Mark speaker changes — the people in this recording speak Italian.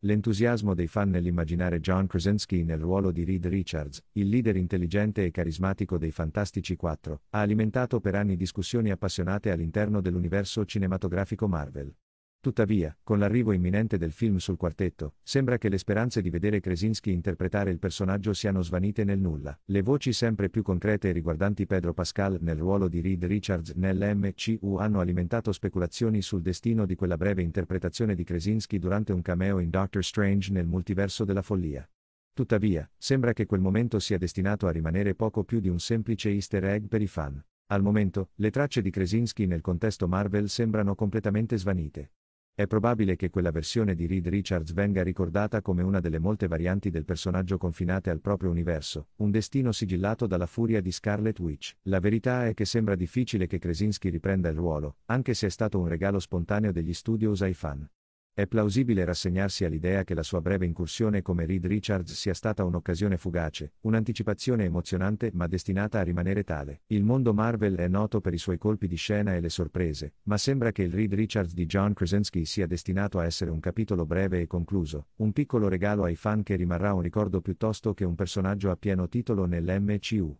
Speaker 1: L'entusiasmo dei fan nell'immaginare John Krasinski nel ruolo di Reed Richards, il leader intelligente e carismatico dei Fantastici 4, ha alimentato per anni discussioni appassionate all'interno dell'universo cinematografico Marvel. Tuttavia, con l'arrivo imminente del film sul quartetto, sembra che le speranze di vedere Krasinski interpretare il personaggio siano svanite nel nulla. Le voci sempre più concrete riguardanti Pedro Pascal nel ruolo di Reed Richards nell'MCU hanno alimentato speculazioni sul destino di quella breve interpretazione di Krasinski durante un cameo in Doctor Strange nel multiverso della follia. Tuttavia, sembra che quel momento sia destinato a rimanere poco più di un semplice easter egg per i fan. Al momento, le tracce di Krasinski nel contesto Marvel sembrano completamente svanite. È probabile che quella versione di Reed Richards venga ricordata come una delle molte varianti del personaggio confinate al proprio universo, un destino sigillato dalla furia di Scarlet Witch. La verità è che sembra difficile che Krasinski riprenda il ruolo, anche se è stato un regalo spontaneo degli studios ai fan. È plausibile rassegnarsi all'idea che la sua breve incursione come Reed Richards sia stata un'occasione fugace, un'anticipazione emozionante ma destinata a rimanere tale. Il mondo Marvel è noto per i suoi colpi di scena e le sorprese, ma sembra che il Reed Richards di John Krasinski sia destinato a essere un capitolo breve e concluso, un piccolo regalo ai fan che rimarrà un ricordo piuttosto che un personaggio a pieno titolo nell'MCU.